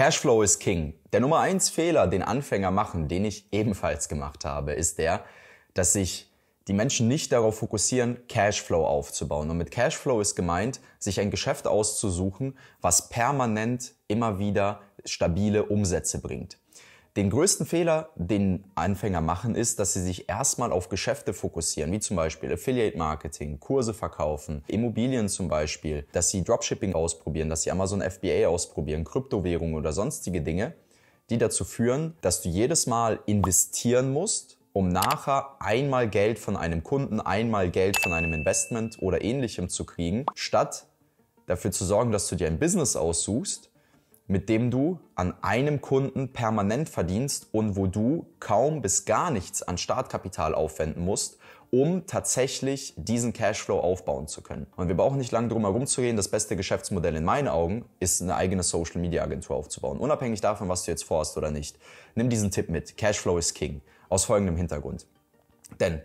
Cashflow ist King. Der Nummer eins Fehler, den Anfänger machen, den ich ebenfalls gemacht habe, ist der, dass sich die Menschen nicht darauf fokussieren, Cashflow aufzubauen. Und mit Cashflow ist gemeint, sich ein Geschäft auszusuchen, was permanent immer wieder stabile Umsätze bringt den größten Fehler, den Anfänger machen, ist, dass sie sich erstmal auf Geschäfte fokussieren, wie zum Beispiel Affiliate Marketing, Kurse verkaufen, Immobilien zum Beispiel, dass sie Dropshipping ausprobieren, dass sie Amazon FBA ausprobieren, Kryptowährungen oder sonstige Dinge, die dazu führen, dass du jedes Mal investieren musst, um nachher einmal Geld von einem Kunden, einmal Geld von einem Investment oder ähnlichem zu kriegen, statt dafür zu sorgen, dass du dir ein Business aussuchst, mit dem du an einem Kunden permanent verdienst und wo du kaum bis gar nichts an Startkapital aufwenden musst, um tatsächlich diesen Cashflow aufbauen zu können. Und wir brauchen nicht lange drum herum zu gehen. Das beste Geschäftsmodell in meinen Augen ist, eine eigene Social Media Agentur aufzubauen. Unabhängig davon, was du jetzt vorhast oder nicht. Nimm diesen Tipp mit. Cashflow ist King. Aus folgendem Hintergrund. Denn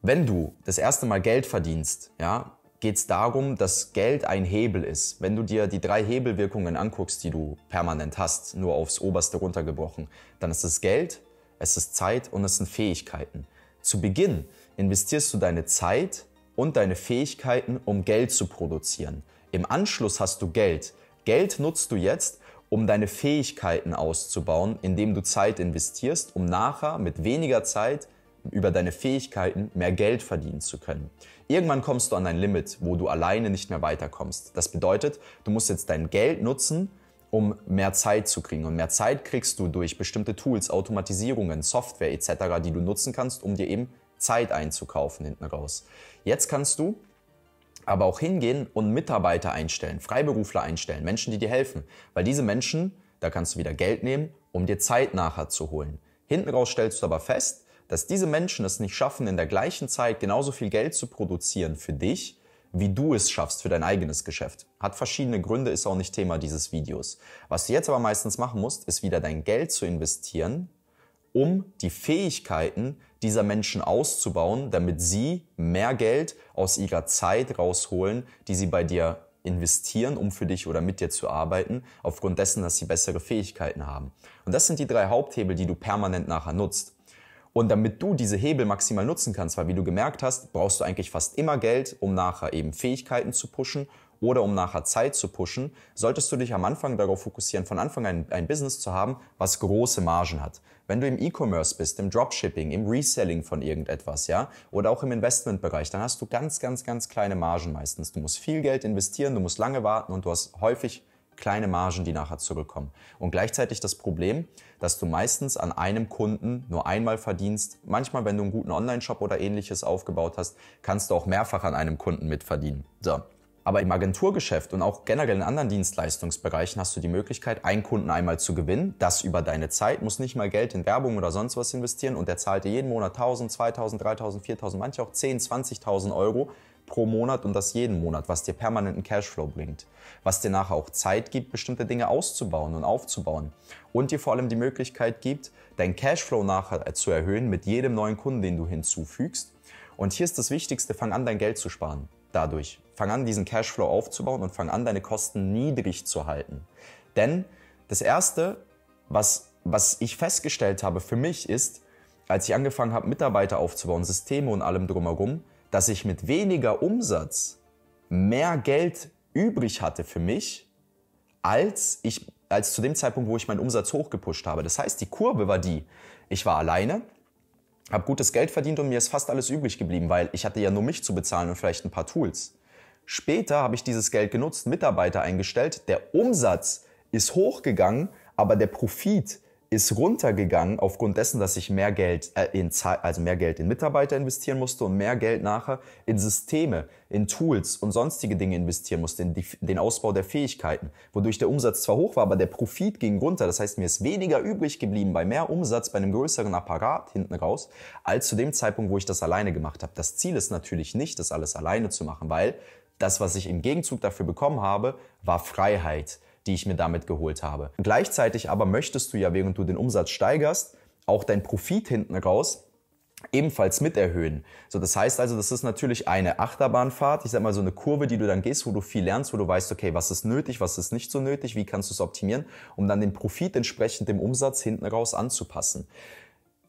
wenn du das erste Mal Geld verdienst, ja, geht es darum, dass Geld ein Hebel ist. Wenn du dir die drei Hebelwirkungen anguckst, die du permanent hast, nur aufs oberste runtergebrochen, dann ist es Geld, es ist Zeit und es sind Fähigkeiten. Zu Beginn investierst du deine Zeit und deine Fähigkeiten, um Geld zu produzieren. Im Anschluss hast du Geld. Geld nutzt du jetzt, um deine Fähigkeiten auszubauen, indem du Zeit investierst, um nachher mit weniger Zeit über deine Fähigkeiten mehr Geld verdienen zu können. Irgendwann kommst du an dein Limit, wo du alleine nicht mehr weiterkommst. Das bedeutet, du musst jetzt dein Geld nutzen, um mehr Zeit zu kriegen. Und mehr Zeit kriegst du durch bestimmte Tools, Automatisierungen, Software etc., die du nutzen kannst, um dir eben Zeit einzukaufen hinten raus. Jetzt kannst du aber auch hingehen und Mitarbeiter einstellen, Freiberufler einstellen, Menschen, die dir helfen. Weil diese Menschen, da kannst du wieder Geld nehmen, um dir Zeit nachher zu holen. Hinten raus stellst du aber fest, dass diese Menschen es nicht schaffen, in der gleichen Zeit genauso viel Geld zu produzieren für dich, wie du es schaffst für dein eigenes Geschäft. Hat verschiedene Gründe, ist auch nicht Thema dieses Videos. Was du jetzt aber meistens machen musst, ist wieder dein Geld zu investieren, um die Fähigkeiten dieser Menschen auszubauen, damit sie mehr Geld aus ihrer Zeit rausholen, die sie bei dir investieren, um für dich oder mit dir zu arbeiten, aufgrund dessen, dass sie bessere Fähigkeiten haben. Und das sind die drei Haupthebel, die du permanent nachher nutzt. Und damit du diese Hebel maximal nutzen kannst, weil wie du gemerkt hast, brauchst du eigentlich fast immer Geld, um nachher eben Fähigkeiten zu pushen oder um nachher Zeit zu pushen, solltest du dich am Anfang darauf fokussieren, von Anfang an ein, Business zu haben, was große Margen hat. Wenn du im E-Commerce bist, im Dropshipping, im Reselling von irgendetwas, ja, oder auch im Investmentbereich, dann hast du ganz, ganz, ganz kleine Margen meistens. Du musst viel Geld investieren, du musst lange warten und du hast häufig kleine Margen, die nachher zurückkommen. Und gleichzeitig das Problem, dass du meistens an einem Kunden nur einmal verdienst. Manchmal, wenn du einen guten Online-Shop oder ähnliches aufgebaut hast, kannst du auch mehrfach an einem Kunden mitverdienen. So. Aber im Agenturgeschäft und auch generell in anderen Dienstleistungsbereichen hast du die Möglichkeit, einen Kunden einmal zu gewinnen. Das über deine Zeit, muss nicht mal Geld in Werbung oder sonst was investieren und der zahlt dir jeden Monat 1000, 2000, 3000, 4000, manche auch 10, 20.000 Euro pro Monat und das jeden Monat, was dir permanenten Cashflow bringt, was dir nachher auch Zeit gibt, bestimmte Dinge auszubauen und aufzubauen und dir vor allem die Möglichkeit gibt, deinen Cashflow nachher zu erhöhen mit jedem neuen Kunden, den du hinzufügst. Und hier ist das Wichtigste, fang an, dein Geld zu sparen. Dadurch fang an, diesen Cashflow aufzubauen und fang an, deine Kosten niedrig zu halten. Denn das Erste, was, was ich festgestellt habe für mich ist, als ich angefangen habe, Mitarbeiter aufzubauen, Systeme und allem drumherum, dass ich mit weniger Umsatz mehr Geld übrig hatte für mich, als ich als zu dem Zeitpunkt, wo ich meinen Umsatz hochgepusht habe. Das heißt, die Kurve war die, ich war alleine, habe gutes Geld verdient und mir ist fast alles übrig geblieben, weil ich hatte ja nur mich zu bezahlen und vielleicht ein paar Tools. Später habe ich dieses Geld genutzt, Mitarbeiter eingestellt, der Umsatz ist hochgegangen, aber der Profit ist ist runtergegangen aufgrund dessen, dass ich mehr Geld äh, in also mehr Geld in Mitarbeiter investieren musste und mehr Geld nachher in Systeme, in Tools und sonstige Dinge investieren musste, in, die, in den Ausbau der Fähigkeiten, wodurch der Umsatz zwar hoch war, aber der Profit ging runter. Das heißt, mir ist weniger übrig geblieben bei mehr Umsatz, bei einem größeren Apparat hinten raus, als zu dem Zeitpunkt, wo ich das alleine gemacht habe. Das Ziel ist natürlich nicht, das alles alleine zu machen, weil das, was ich im Gegenzug dafür bekommen habe, war Freiheit die ich mir damit geholt habe. Gleichzeitig aber möchtest du ja, während du den Umsatz steigerst, auch deinen Profit hinten raus ebenfalls mit erhöhen. So, das heißt also, das ist natürlich eine Achterbahnfahrt, ich sag mal so eine Kurve, die du dann gehst, wo du viel lernst, wo du weißt, okay, was ist nötig, was ist nicht so nötig, wie kannst du es optimieren, um dann den Profit entsprechend dem Umsatz hinten raus anzupassen.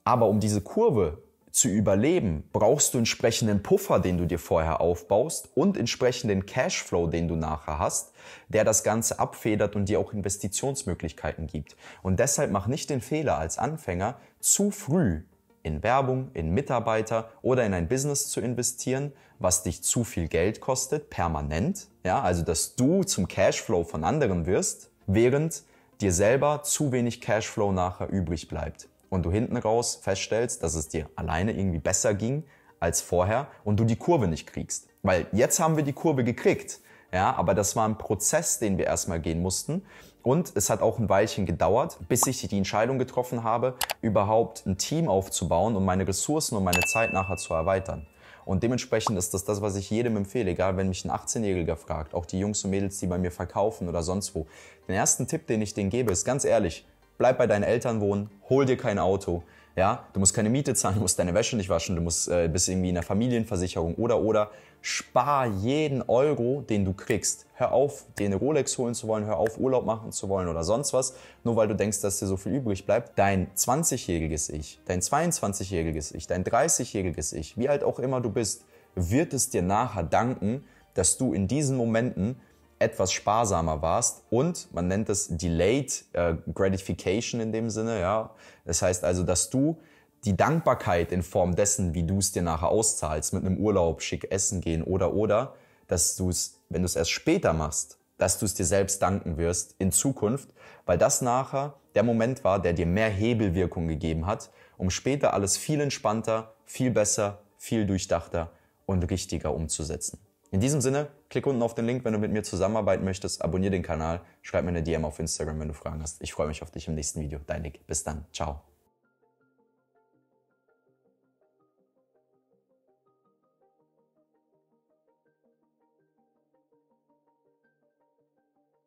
Aber um diese Kurve zu überleben, brauchst du entsprechenden Puffer, den du dir vorher aufbaust und entsprechenden Cashflow, den du nachher hast, der das Ganze abfedert und dir auch Investitionsmöglichkeiten gibt. Und deshalb mach nicht den Fehler als Anfänger, zu früh in Werbung, in Mitarbeiter oder in ein Business zu investieren, was dich zu viel Geld kostet, permanent. Ja, also dass du zum Cashflow von anderen wirst, während dir selber zu wenig Cashflow nachher übrig bleibt und du hinten raus feststellst, dass es dir alleine irgendwie besser ging als vorher und du die Kurve nicht kriegst. Weil jetzt haben wir die Kurve gekriegt. Ja, aber das war ein Prozess, den wir erstmal gehen mussten. Und es hat auch ein Weilchen gedauert, bis ich die Entscheidung getroffen habe, überhaupt ein Team aufzubauen und meine Ressourcen und meine Zeit nachher zu erweitern. Und dementsprechend ist das das, was ich jedem empfehle, egal wenn mich ein 18-Jähriger fragt, auch die Jungs und Mädels, die bei mir verkaufen oder sonst wo. Den ersten Tipp, den ich denen gebe, ist ganz ehrlich, bleib bei deinen Eltern wohnen, hol dir kein Auto. Ja, du musst keine Miete zahlen, du musst deine Wäsche nicht waschen, du musst, äh, bist irgendwie in der Familienversicherung oder oder. Spar jeden Euro, den du kriegst. Hör auf, dir eine Rolex holen zu wollen, hör auf, Urlaub machen zu wollen oder sonst was, nur weil du denkst, dass dir so viel übrig bleibt. Dein 20-jähriges Ich, dein 22-jähriges Ich, dein 30-jähriges Ich, wie alt auch immer du bist, wird es dir nachher danken, dass du in diesen Momenten etwas sparsamer warst und man nennt es Delayed äh, Gratification in dem Sinne, ja. Das heißt also, dass du die Dankbarkeit in Form dessen, wie du es dir nachher auszahlst, mit einem Urlaub, schick essen gehen oder oder, dass du es, wenn du es erst später machst, dass du es dir selbst danken wirst in Zukunft, weil das nachher der Moment war, der dir mehr Hebelwirkung gegeben hat, um später alles viel entspannter, viel besser, viel durchdachter und richtiger umzusetzen. In diesem Sinne, Klick unten auf den Link, wenn du mit mir zusammenarbeiten möchtest. Abonnier den Kanal, schreib mir eine DM auf Instagram, wenn du Fragen hast. Ich freue mich auf dich im nächsten Video. Dein Nick. Bis dann. Ciao.